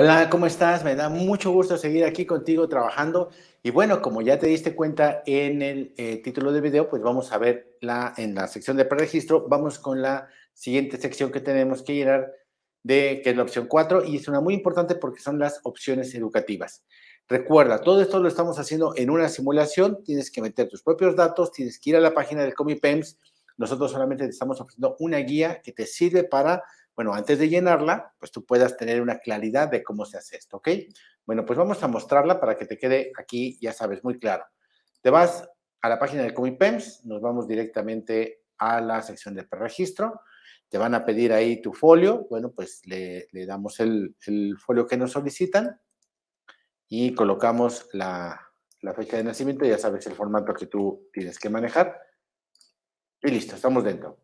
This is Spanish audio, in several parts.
Hola, ¿cómo estás? Me da mucho gusto seguir aquí contigo trabajando. Y bueno, como ya te diste cuenta en el eh, título del video, pues vamos a ver la, en la sección de preregistro, vamos con la siguiente sección que tenemos que llenar, de, que es la opción 4, y es una muy importante porque son las opciones educativas. Recuerda, todo esto lo estamos haciendo en una simulación, tienes que meter tus propios datos, tienes que ir a la página del Comipems, nosotros solamente te estamos ofreciendo una guía que te sirve para bueno, antes de llenarla, pues tú puedas tener una claridad de cómo se hace esto, ¿ok? Bueno, pues vamos a mostrarla para que te quede aquí, ya sabes, muy claro. Te vas a la página del Comipems, nos vamos directamente a la sección de preregistro, te van a pedir ahí tu folio, bueno, pues le, damos el, folio que nos solicitan y colocamos la fecha de nacimiento, ya sabes el formato que tú tienes que manejar y listo, estamos dentro.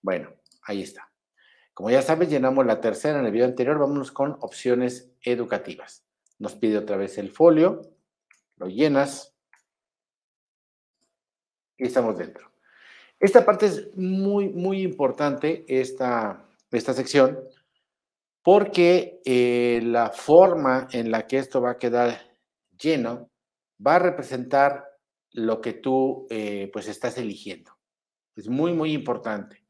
Bueno, ahí está. Como ya sabes, llenamos la tercera en el video anterior. Vámonos con opciones educativas. Nos pide otra vez el folio, lo llenas y estamos dentro. Esta parte es muy, muy importante, esta, esta sección, porque eh, la forma en la que esto va a quedar lleno va a representar lo que tú eh, pues estás eligiendo. Es muy, muy importante.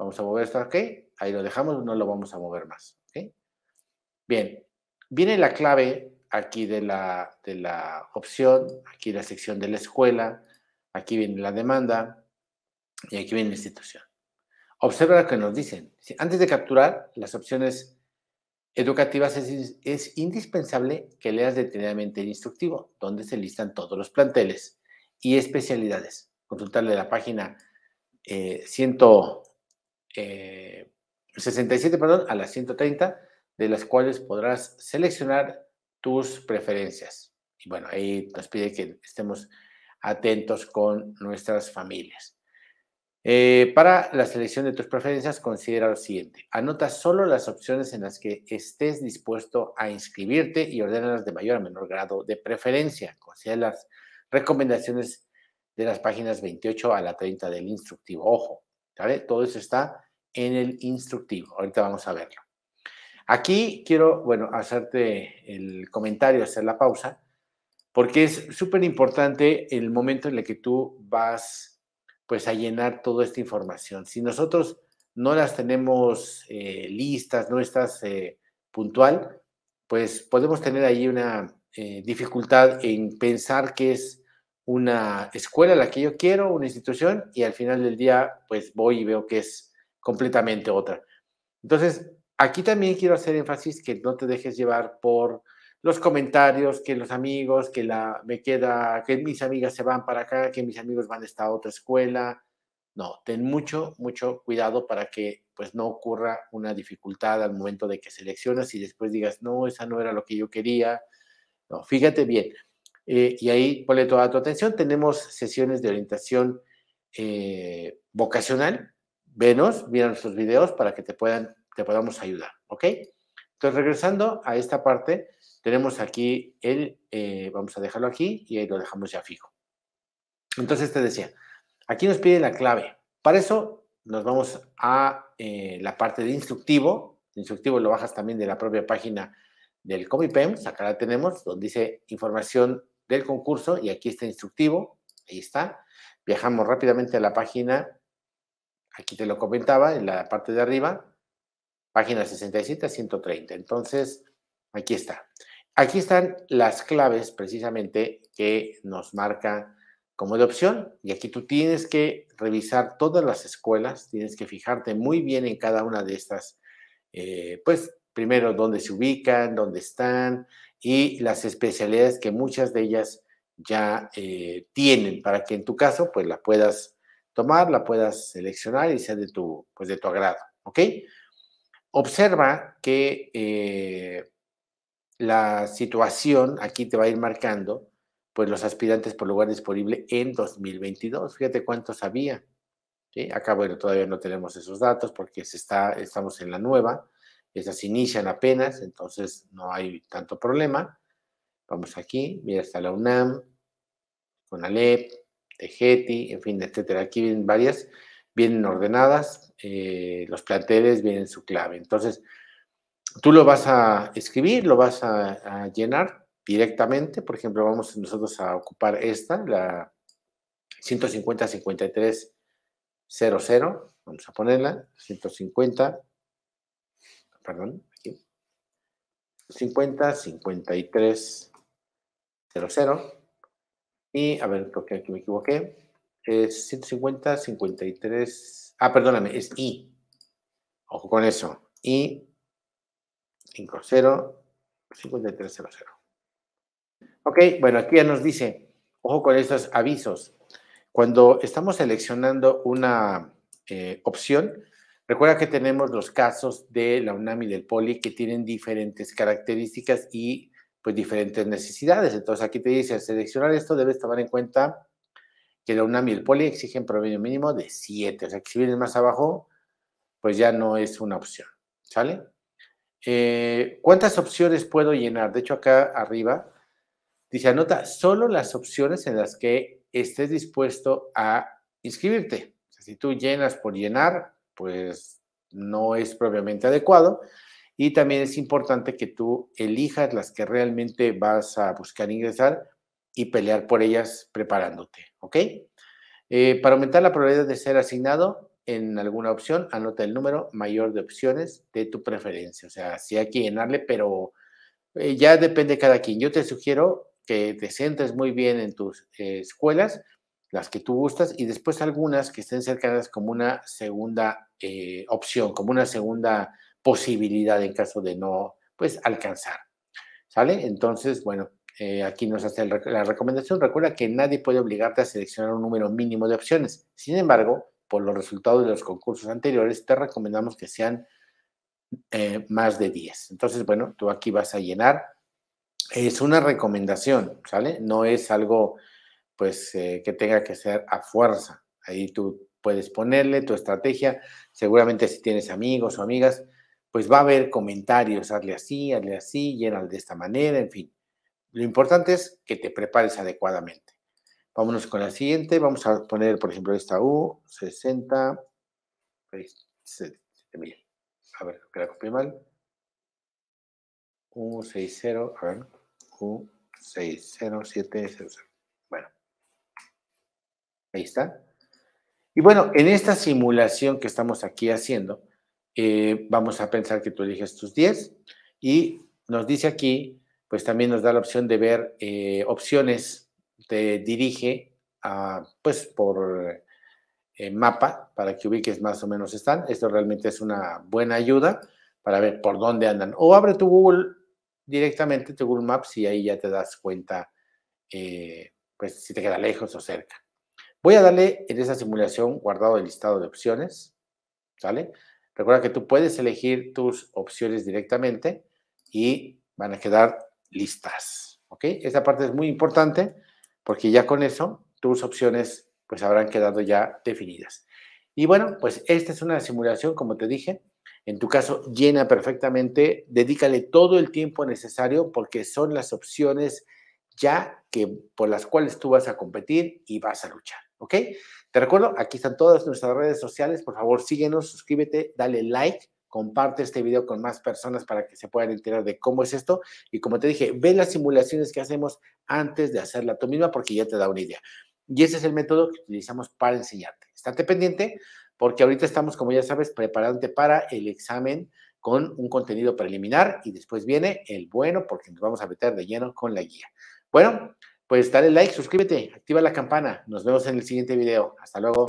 Vamos a mover esto aquí, ahí lo dejamos, no lo vamos a mover más. Bien, viene la clave aquí de la, de la opción, aquí la sección de la escuela, aquí viene la demanda y aquí viene la institución. Observa lo que nos dicen. Antes de capturar las opciones educativas es, indispensable que leas detenidamente el instructivo, donde se listan todos los planteles y especialidades. Consultarle la página eh, 100. 67, eh, perdón, a las 130, de las cuales podrás seleccionar tus preferencias. Y bueno, ahí nos pide que estemos atentos con nuestras familias. Eh, para la selección de tus preferencias, considera lo siguiente. Anota solo las opciones en las que estés dispuesto a inscribirte y las de mayor a menor grado de preferencia. Considera las recomendaciones de las páginas 28 a la 30 del instructivo. Ojo, todo eso está en el instructivo. Ahorita vamos a verlo. Aquí quiero, bueno, hacerte el comentario, hacer la pausa, porque es súper importante el momento en el que tú vas, pues, a llenar toda esta información. Si nosotros no las tenemos eh, listas, no estás eh, puntual, pues podemos tener ahí una eh, dificultad en pensar qué es una escuela a la que yo quiero, una institución, y al final del día, pues voy y veo que es completamente otra. Entonces, aquí también quiero hacer énfasis que no te dejes llevar por los comentarios, que los amigos, que la me queda, que mis amigas se van para acá, que mis amigos van a esta otra escuela. No, ten mucho, mucho cuidado para que pues no ocurra una dificultad al momento de que seleccionas y después digas, no, esa no era lo que yo quería. No, fíjate bien. Eh, y ahí ponle toda tu atención. Tenemos sesiones de orientación eh, vocacional. Venos, mira nuestros videos para que te, puedan, te podamos ayudar, ¿ok? Entonces, regresando a esta parte, tenemos aquí el, eh, vamos a dejarlo aquí y ahí lo dejamos ya fijo. Entonces, te decía, aquí nos pide la clave. Para eso nos vamos a la parte de instructivo. instructivo lo bajas también de la propia página del Comipem, acá la tenemos, donde dice información del concurso y aquí está instructivo, ahí está. Viajamos rápidamente a la página, aquí te lo comentaba, en la parte de arriba, página 67 a 130. Entonces, aquí está. Aquí están las claves precisamente que nos marca como de opción. Y aquí tú tienes que revisar todas las escuelas, tienes que fijarte muy bien en cada una de estas, eh, pues primero dónde se ubican, dónde están, y las especialidades que muchas de ellas ya eh, tienen para que en tu caso pues la puedas tomar, la puedas seleccionar y sea de tu, pues, de tu agrado, ¿ok? Observa que eh, la situación aquí te va a ir marcando pues los aspirantes por lugar disponible en 2022. Fíjate cuántos había. ¿sí? Acá, bueno, todavía no tenemos esos datos porque se está, estamos en la nueva, esas inician apenas, entonces no hay tanto problema. Vamos aquí, mira, está la UNAM, con Alep, Tejeti, en fin, etcétera. Aquí vienen varias, vienen ordenadas, eh, los planteles vienen su clave. Entonces, tú lo vas a escribir, lo vas a, a llenar directamente. Por ejemplo, vamos nosotros a ocupar esta, la 150-5300. Vamos a ponerla, 150 perdón, aquí. 50, 53, 00. Y, a ver, creo que aquí me equivoqué. Es 150, 53. Ah, perdóname, es I. Ojo con eso. I 50, 53, 00. Ok, bueno, aquí ya nos dice, ojo con esos avisos. Cuando estamos seleccionando una eh, opción, Recuerda que tenemos los casos de la UNAMI y del POLI que tienen diferentes características y pues diferentes necesidades. Entonces aquí te dice, al seleccionar esto debes tomar en cuenta que la UNAMI y el POLI exigen promedio mínimo de 7. O sea, que si vienes más abajo, pues ya no es una opción. ¿Sale? Eh, ¿Cuántas opciones puedo llenar? De hecho, acá arriba dice, anota solo las opciones en las que estés dispuesto a inscribirte. O sea, si tú llenas por llenar, pues no es propiamente adecuado. Y también es importante que tú elijas las que realmente vas a buscar ingresar y pelear por ellas preparándote, ¿ok? Eh, para aumentar la probabilidad de ser asignado en alguna opción, anota el número mayor de opciones de tu preferencia. O sea, si sí hay que llenarle, pero eh, ya depende cada quien. Yo te sugiero que te centres muy bien en tus eh, escuelas las que tú gustas, y después algunas que estén cercanas como una segunda eh, opción, como una segunda posibilidad en caso de no, pues, alcanzar. ¿Sale? Entonces, bueno, eh, aquí nos hace la recomendación. Recuerda que nadie puede obligarte a seleccionar un número mínimo de opciones. Sin embargo, por los resultados de los concursos anteriores, te recomendamos que sean eh, más de 10. Entonces, bueno, tú aquí vas a llenar. Es una recomendación, ¿sale? No es algo pues eh, que tenga que ser a fuerza. Ahí tú puedes ponerle tu estrategia. Seguramente si tienes amigos o amigas, pues va a haber comentarios, hazle así, hazle así, llénale de esta manera, en fin. Lo importante es que te prepares adecuadamente. Vámonos con la siguiente. Vamos a poner, por ejemplo, esta U, 60, A ver, que la copié mal. U60, a ver, U60700. Ahí está. Y bueno, en esta simulación que estamos aquí haciendo, eh, vamos a pensar que tú eliges tus 10 y nos dice aquí, pues también nos da la opción de ver eh, opciones, te dirige a, pues por eh, mapa para que ubiques más o menos están. Esto realmente es una buena ayuda para ver por dónde andan. O abre tu Google directamente, tu Google Maps y ahí ya te das cuenta, pues si te queda lejos o cerca. Voy a darle en esa simulación guardado el listado de opciones, ¿sale? Recuerda que tú puedes elegir tus opciones directamente y van a quedar listas, ¿ok? Esta parte es muy importante porque ya con eso tus opciones pues habrán quedado ya definidas. Y bueno, pues esta es una simulación, como te dije, en tu caso llena perfectamente, dedícale todo el tiempo necesario porque son las opciones ya que por las cuales tú vas a competir y vas a luchar. ¿ok? Te recuerdo, aquí están todas nuestras redes sociales, por favor síguenos, suscríbete, dale like, comparte este video con más personas para que se puedan enterar de cómo es esto y como te dije, ve las simulaciones que hacemos antes de hacerla tú misma porque ya te da una idea. Y ese es el método que utilizamos para enseñarte. Estate pendiente porque ahorita estamos, como ya sabes, preparándote para el examen con un contenido preliminar y después viene el bueno porque nos vamos a meter de lleno con la guía. Bueno, pues dale like, suscríbete, activa la campana. Nos vemos en el siguiente video. Hasta luego.